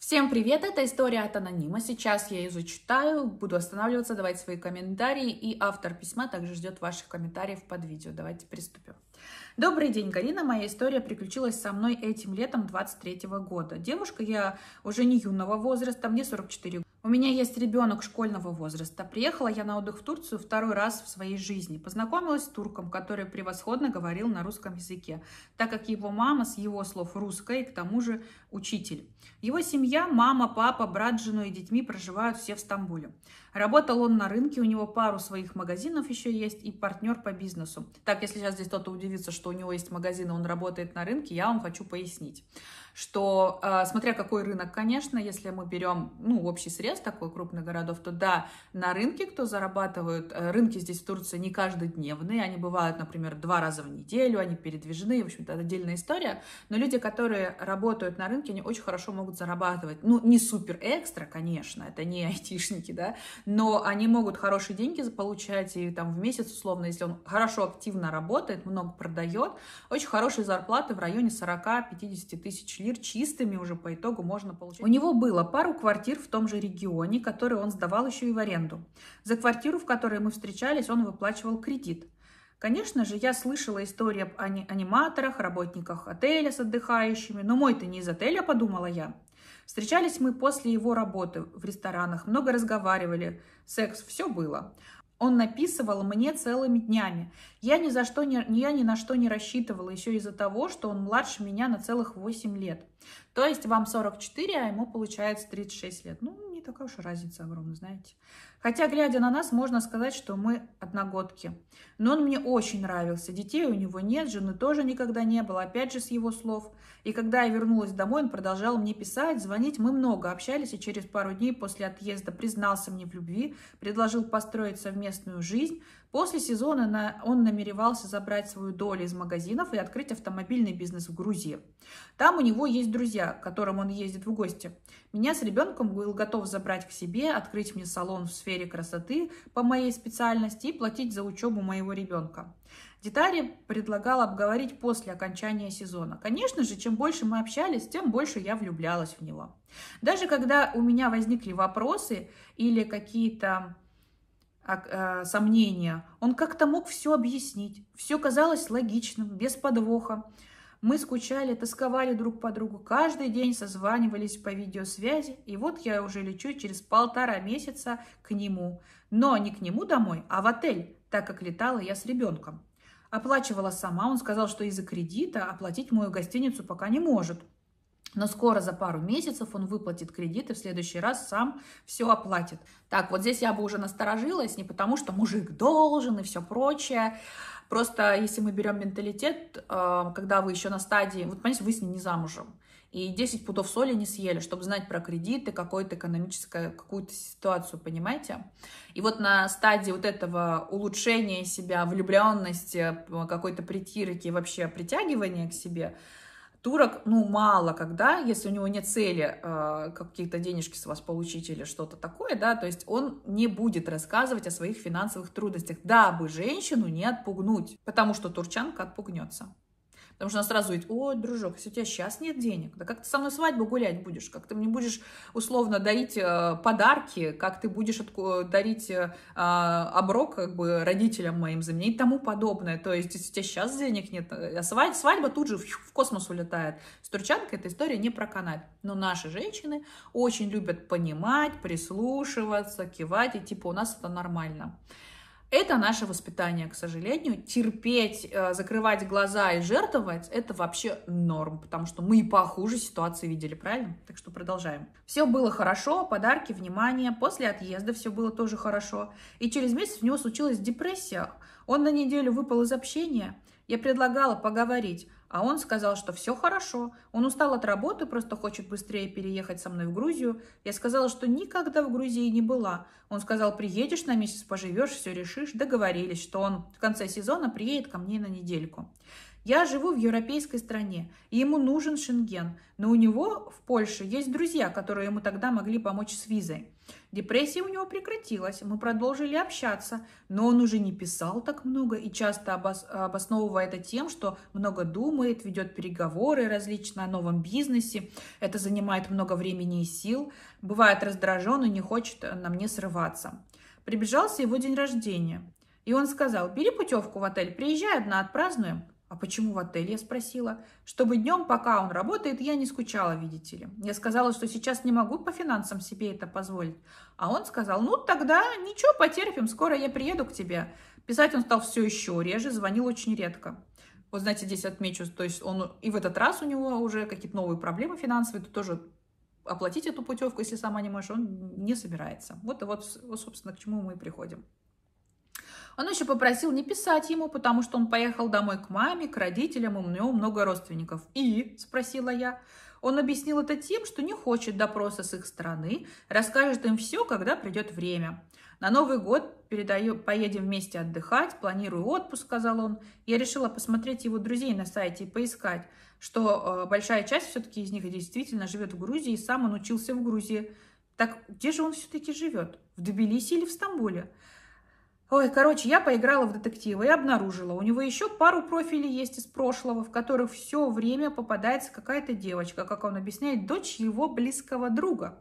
Всем привет, это история от анонима. Сейчас я ее зачитаю, буду останавливаться, давать свои комментарии, и автор письма также ждет ваших комментариев под видео. Давайте приступим. Добрый день, Галина. Моя история приключилась со мной этим летом 23 года. Девушка я уже не юного возраста, мне 44 года. У меня есть ребенок школьного возраста. Приехала я на отдых в Турцию второй раз в своей жизни. Познакомилась с турком, который превосходно говорил на русском языке, так как его мама, с его слов, русская и к тому же учитель. Его семья, мама, папа, брат с и детьми проживают все в Стамбуле. Работал он на рынке, у него пару своих магазинов еще есть и партнер по бизнесу. Так, если сейчас здесь кто-то удивится, что у него есть магазин, и он работает на рынке, я вам хочу пояснить что, э, смотря какой рынок, конечно, если мы берем, ну, общий срез такой крупных городов, то да, на рынке кто зарабатывает, э, рынки здесь в Турции не каждодневные, они бывают, например, два раза в неделю, они передвижены, в общем-то, отдельная история, но люди, которые работают на рынке, они очень хорошо могут зарабатывать, ну, не супер экстра, конечно, это не айтишники, да, но они могут хорошие деньги получать, и там в месяц, условно, если он хорошо активно работает, много продает, очень хорошие зарплаты в районе 40-50 тысяч лир квартир чистыми уже по итогу можно получить. У него было пару квартир в том же регионе, которые он сдавал еще и в аренду. За квартиру, в которой мы встречались, он выплачивал кредит. Конечно же, я слышала истории об ани- аниматорах, работниках отеля с отдыхающими, но мой-то не из отеля, подумала я. Встречались мы после его работы в ресторанах, много разговаривали, секс, все было. Он написывал мне целыми днями. Я ни, за что не, я ни на что не рассчитывала, еще из-за того, что он младше меня на целых 8 лет. То есть вам 44, а ему получается 36 лет. Ну, не такая уж разница огромная, знаете. Хотя, глядя на нас, можно сказать, что мы одногодки. Но он мне очень нравился. Детей у него нет, жены тоже никогда не было, опять же, с его слов. И когда я вернулась домой, он продолжал мне писать, звонить. Мы много общались, и через пару дней после отъезда признался мне в любви, предложил построить совместную жизнь. После сезона на, он намеревался забрать свою долю из магазинов и открыть автомобильный бизнес в Грузии. Там у него есть друзья, к которым он ездит в гости. Меня с ребенком был готов забрать к себе, открыть мне салон в сфере сфере красоты по моей специальности и платить за учебу моего ребенка. Детали предлагал обговорить после окончания сезона. Конечно же, чем больше мы общались, тем больше я влюблялась в него. Даже когда у меня возникли вопросы или какие-то а, э, сомнения, он как-то мог все объяснить. Все казалось логичным, без подвоха. Мы скучали, тосковали друг по другу, каждый день созванивались по видеосвязи, и вот я уже лечу через полтора месяца к нему. Но не к нему домой, а в отель, так как летала я с ребенком. Оплачивала сама, он сказал, что из-за кредита оплатить мою гостиницу пока не может. Но скоро за пару месяцев он выплатит кредит и в следующий раз сам все оплатит. Так, вот здесь я бы уже насторожилась, не потому что мужик должен и все прочее. Просто если мы берем менталитет, э, когда вы еще на стадии, вот понимаете, вы с ним не замужем, и 10 пудов соли не съели, чтобы знать про кредиты, какую-то экономическую, какую-то ситуацию, понимаете? И вот на стадии вот этого улучшения себя, влюбленности, э, какой-то притирки, вообще притягивания к себе – турок, ну, мало когда, если у него нет цели э, какие-то денежки с вас получить или что-то такое, да, то есть он не будет рассказывать о своих финансовых трудностях, дабы женщину не отпугнуть, потому что турчанка отпугнется. Потому что она сразу говорит, ой, дружок, если у тебя сейчас нет денег, да как ты со мной свадьбу гулять будешь, как ты мне будешь условно дарить э, подарки, как ты будешь дарить э, а, оброк как бы родителям моим за меня и тому подобное. То есть, если у тебя сейчас денег нет, а э, свадьба, свадьба тут же в космос улетает. С Турчанкой эта история не про канать. Но наши женщины очень любят понимать, прислушиваться, кивать, и типа у нас это нормально. Это наше воспитание, к сожалению. Терпеть, э, закрывать глаза и жертвовать – это вообще норм, потому что мы и похуже ситуации видели, правильно? Так что продолжаем. Все было хорошо, подарки, внимание. После отъезда все было тоже хорошо. И через месяц у него случилась депрессия. Он на неделю выпал из общения. Я предлагала поговорить. А он сказал, что все хорошо, он устал от работы, просто хочет быстрее переехать со мной в Грузию. Я сказала, что никогда в Грузии не была. Он сказал, приедешь на месяц, поживешь, все решишь. Договорились, что он в конце сезона приедет ко мне на недельку. Я живу в европейской стране, и ему нужен шенген, но у него в Польше есть друзья, которые ему тогда могли помочь с визой. Депрессия у него прекратилась, мы продолжили общаться, но он уже не писал так много и часто обос обосновывая это тем, что много думает, ведет переговоры различные о новом бизнесе, это занимает много времени и сил, бывает раздражен и не хочет э, на мне срываться. Приближался его день рождения, и он сказал, бери путевку в отель, приезжай одна, отпразднуем. «А почему в отеле?» – я спросила. «Чтобы днем, пока он работает, я не скучала, видите ли. Я сказала, что сейчас не могу по финансам себе это позволить». А он сказал, «Ну, тогда ничего, потерпим, скоро я приеду к тебе». Писать он стал все еще реже, звонил очень редко. Вот, знаете, здесь отмечу, то есть он и в этот раз у него уже какие-то новые проблемы финансовые, ты тоже оплатить эту путевку, если сама не можешь, он не собирается. Вот и вот, вот, собственно, к чему мы и приходим. Он еще попросил не писать ему, потому что он поехал домой к маме, к родителям, и у него много родственников. «И?» – спросила я. Он объяснил это тем, что не хочет допроса с их стороны, расскажет им все, когда придет время. На Новый год передаю, поедем вместе отдыхать, планирую отпуск, сказал он. Я решила посмотреть его друзей на сайте и поискать, что э, большая часть все-таки из них действительно живет в Грузии, и сам он учился в Грузии. Так где же он все-таки живет? В Тбилиси или в Стамбуле? Ой, короче, я поиграла в детектива и обнаружила, у него еще пару профилей есть из прошлого, в которых все время попадается какая-то девочка, как он объясняет, дочь его близкого друга.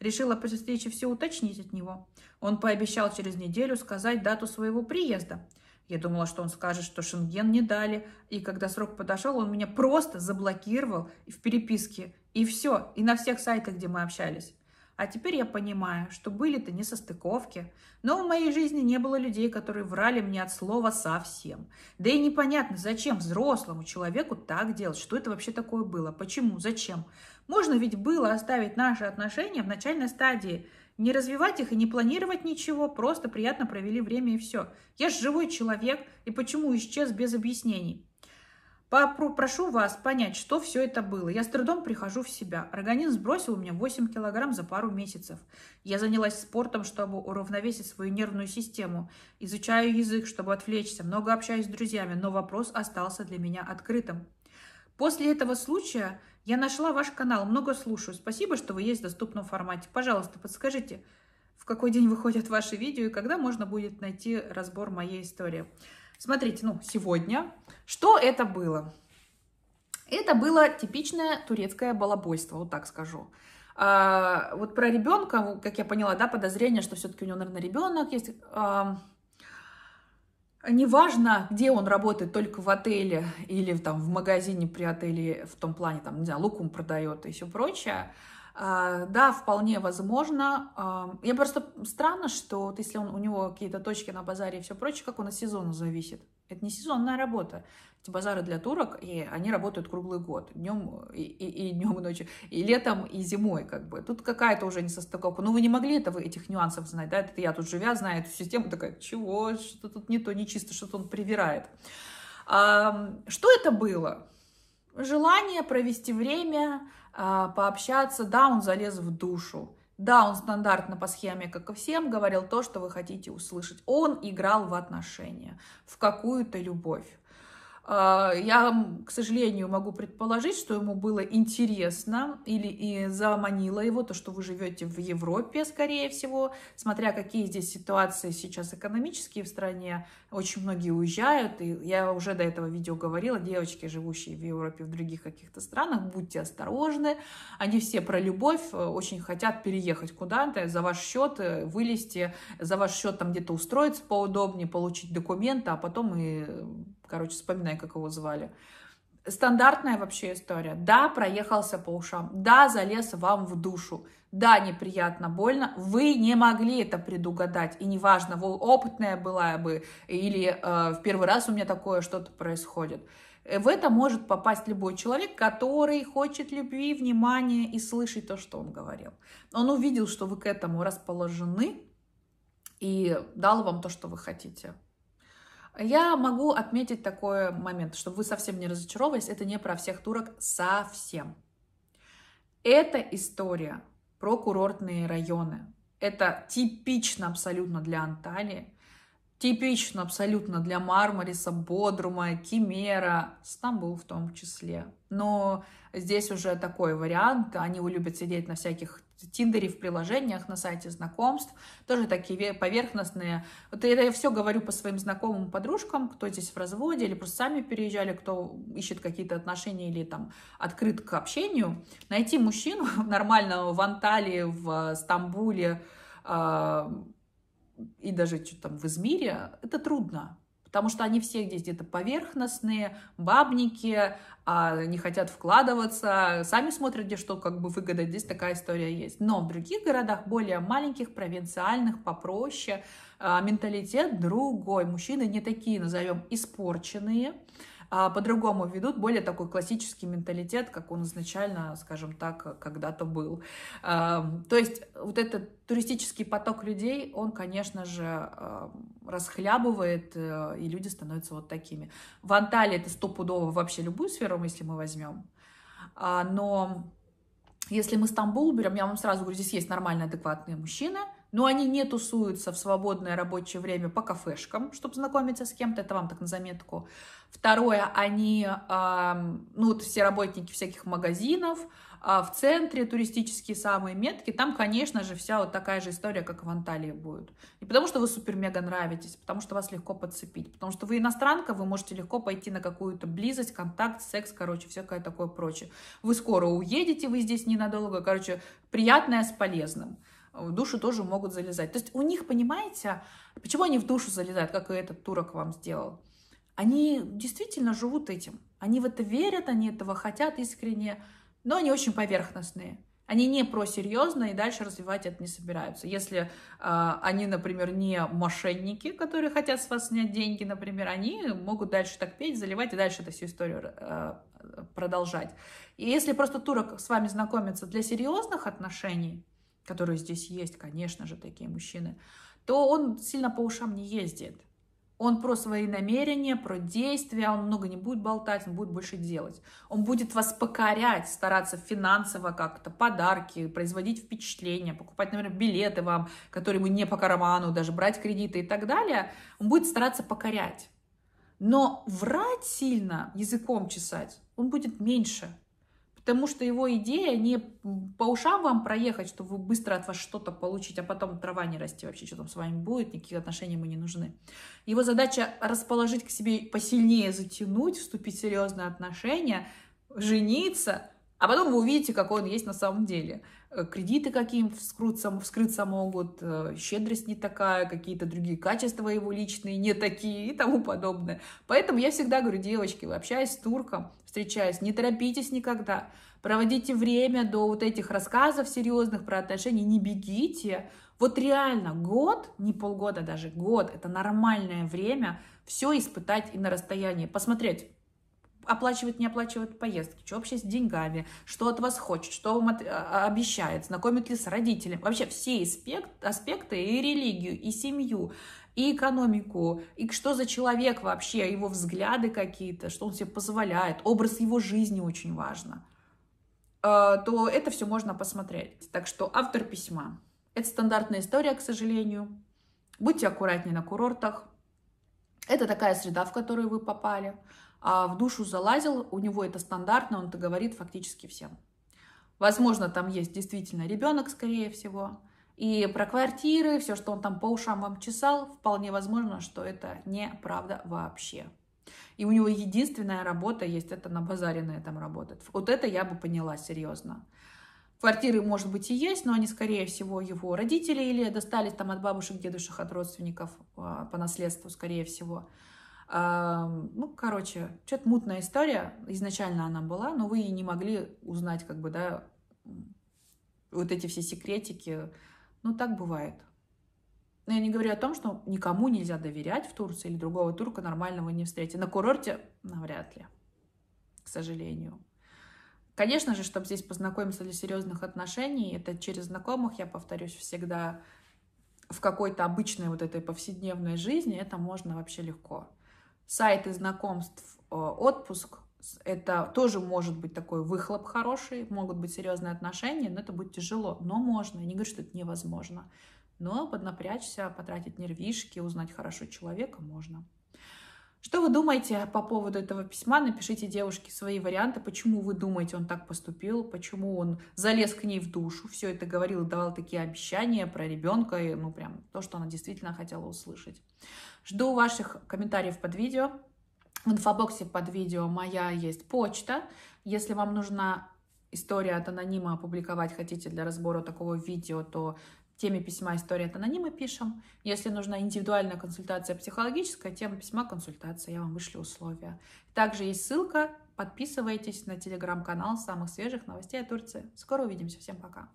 Решила при встрече все уточнить от него. Он пообещал через неделю сказать дату своего приезда. Я думала, что он скажет, что шенген не дали. И когда срок подошел, он меня просто заблокировал в переписке. И все, и на всех сайтах, где мы общались. А теперь я понимаю, что были-то не состыковки, Но в моей жизни не было людей, которые врали мне от слова совсем. Да и непонятно, зачем взрослому человеку так делать, что это вообще такое было, почему, зачем. Можно ведь было оставить наши отношения в начальной стадии, не развивать их и не планировать ничего, просто приятно провели время и все. Я же живой человек, и почему исчез без объяснений? Прошу вас понять, что все это было. Я с трудом прихожу в себя. Организм сбросил у меня 8 килограмм за пару месяцев. Я занялась спортом, чтобы уравновесить свою нервную систему. Изучаю язык, чтобы отвлечься. Много общаюсь с друзьями, но вопрос остался для меня открытым. После этого случая я нашла ваш канал, много слушаю. Спасибо, что вы есть в доступном формате. Пожалуйста, подскажите, в какой день выходят ваши видео и когда можно будет найти разбор моей истории. Смотрите, ну, сегодня. Что это было? Это было типичное турецкое балабойство, вот так скажу. А, вот про ребенка, как я поняла, да, подозрение, что все-таки у него, наверное, ребенок есть. А, неважно, где он работает, только в отеле или там в магазине при отеле, в том плане, там, не знаю, лукум продает и все прочее. А, да, вполне возможно. А, я просто странно, что вот если он, у него какие-то точки на базаре и все прочее, как он от сезона зависит. Это не сезонная работа. Эти базары для турок, и они работают круглый год, днем и, и, и днем и ночью, и летом, и зимой, как бы. Тут какая-то уже несостыковка. Ну, вы не могли этого, этих нюансов знать, да? Это я тут живя, знаю эту систему, такая, чего, что тут не то, не чисто, что-то он привирает. А, что это было? Желание провести время, а, пообщаться. Да, он залез в душу. Да, он стандартно по схеме, как и всем, говорил то, что вы хотите услышать. Он играл в отношения, в какую-то любовь. А, я, к сожалению, могу предположить, что ему было интересно или и заманило его то, что вы живете в Европе, скорее всего, смотря какие здесь ситуации сейчас экономические в стране. Очень многие уезжают, и я уже до этого видео говорила, девочки, живущие в Европе, в других каких-то странах, будьте осторожны. Они все про любовь, э, очень хотят переехать куда-то за ваш счет, э, вылезти, за ваш счет там где-то устроиться поудобнее, получить документы, а потом и э, Короче, вспоминай, как его звали. Стандартная вообще история. Да, проехался по ушам. Да, залез вам в душу. Да, неприятно, больно. Вы не могли это предугадать. И неважно, вы опытная была бы или э, в первый раз у меня такое что-то происходит. Э, в это может попасть любой человек, который хочет любви, внимания и слышит то, что он говорил. Он увидел, что вы к этому расположены и дал вам то, что вы хотите. Я могу отметить такой момент, чтобы вы совсем не разочаровались, это не про всех турок совсем. Это история про курортные районы. Это типично абсолютно для Анталии, типично абсолютно для Мармариса, Бодрума, Кимера, Стамбул в том числе. Но здесь уже такой вариант, они любят сидеть на всяких в Тиндере, в приложениях, на сайте знакомств, тоже такие поверхностные. Вот это я все говорю по своим знакомым подружкам, кто здесь в разводе или просто сами переезжали, кто ищет какие-то отношения или там открыт к общению. Найти мужчину нормального в Анталии, в э, Стамбуле э, и даже что там в Измире, это трудно потому что они все здесь где-то поверхностные, бабники, а, не хотят вкладываться, сами смотрят, где что, как бы выгода, здесь такая история есть. Но в других городах, более маленьких, провинциальных, попроще, а, менталитет другой. Мужчины не такие, назовем, испорченные, а, по-другому ведут, более такой классический менталитет, как он изначально, скажем так, когда-то был. То есть вот этот туристический поток людей, он, конечно же, расхлябывает, э, и люди становятся вот такими. В Анталии это стопудово вообще любую сферу, если мы возьмем. А, но если мы Стамбул берем, я вам сразу говорю, здесь есть нормальные, адекватные мужчины – но они не тусуются в свободное рабочее время по кафешкам, чтобы знакомиться с кем-то, это вам так на заметку. Второе, они, ну вот все работники всяких магазинов, а, в центре туристические самые метки, там, конечно же, вся вот такая же история, как в Анталии будет. Не потому что вы супер-мега нравитесь, а потому что вас легко подцепить, потому что вы иностранка, вы можете легко пойти на какую-то близость, контакт, секс, короче, всякое такое прочее. Вы скоро уедете, вы здесь ненадолго, короче, приятное с полезным в душу тоже могут залезать. То есть у них, понимаете, почему они в душу залезают, как и этот турок вам сделал? Они действительно живут этим. Они в это верят, они этого хотят искренне, но они очень поверхностные. Они не про серьезно и дальше развивать это не собираются. Если э, они, например, не мошенники, которые хотят с вас снять деньги, например, они могут дальше так петь, заливать и дальше эту всю историю э, продолжать. И если просто турок с вами знакомится для серьезных отношений, которые здесь есть, конечно же, такие мужчины, то он сильно по ушам не ездит. Он про свои намерения, про действия, он много не будет болтать, он будет больше делать. Он будет вас покорять, стараться финансово как-то, подарки, производить впечатление, покупать, например, билеты вам, которые ему не по карману, даже брать кредиты и так далее. Он будет стараться покорять. Но врать сильно, языком чесать, он будет меньше. Потому что его идея не по ушам вам проехать, чтобы вы быстро от вас что-то получить, а потом трава не расти вообще, что там с вами будет, никакие отношения ему не нужны. Его задача расположить к себе посильнее, затянуть, вступить в серьезные отношения, жениться – а потом вы увидите, какой он есть на самом деле. Э, кредиты каким вскрут, вскрыться могут, э, щедрость не такая, какие-то другие качества его личные не такие и тому подобное. Поэтому я всегда говорю, девочки, вы общаясь с турком, встречаясь, не торопитесь никогда. Проводите время до вот этих рассказов серьезных про отношения, не бегите. Вот реально год, не полгода даже, год, это нормальное время все испытать и на расстоянии, посмотреть, оплачивает, не оплачивает поездки, что вообще с деньгами, что от вас хочет, что вам от, а, обещает, знакомит ли с родителями. Вообще все аспект, аспекты и религию, и семью, и экономику, и что за человек вообще, его взгляды какие-то, что он себе позволяет, образ его жизни очень важно, а, то это все можно посмотреть. Так что автор письма. Это стандартная история, к сожалению. Будьте аккуратнее на курортах. Это такая среда, в которую вы попали. А в душу залазил, у него это стандартно, он это говорит фактически всем. Возможно, там есть действительно ребенок, скорее всего. И про квартиры, все, что он там по ушам вам чесал, вполне возможно, что это неправда вообще. И у него единственная работа есть, это на базаре на этом работает. Вот это я бы поняла серьезно. Квартиры, может быть, и есть, но они, скорее всего, его родители или достались там от бабушек, дедушек, от родственников а, по наследству, скорее всего. Ну, короче, что-то мутная история. Изначально она была, но вы не могли узнать, как бы, да, вот эти все секретики. Ну, так бывает. Но я не говорю о том, что никому нельзя доверять в Турции или другого турка нормального не встретить. На курорте навряд ли, к сожалению. Конечно же, чтобы здесь познакомиться для серьезных отношений, это через знакомых, я повторюсь, всегда в какой-то обычной вот этой повседневной жизни это можно вообще легко сайты знакомств э, отпуск. Это тоже может быть такой выхлоп хороший, могут быть серьезные отношения, но это будет тяжело. Но можно, я не говорю, что это невозможно. Но поднапрячься, потратить нервишки, узнать хорошо человека можно. Что вы думаете по поводу этого письма? Напишите девушке свои варианты, почему вы думаете, он так поступил, почему он залез к ней в душу, все это говорил, давал такие обещания про ребенка, и, ну прям то, что она действительно хотела услышать. Жду ваших комментариев под видео. В инфобоксе под видео моя есть почта. Если вам нужна история от анонима опубликовать хотите для разбора такого видео, то теме письма «История от анонима» пишем. Если нужна индивидуальная консультация психологическая, тема письма «Консультация», я вам вышлю условия. Также есть ссылка, подписывайтесь на телеграм-канал самых свежих новостей о Турции. Скоро увидимся, всем пока!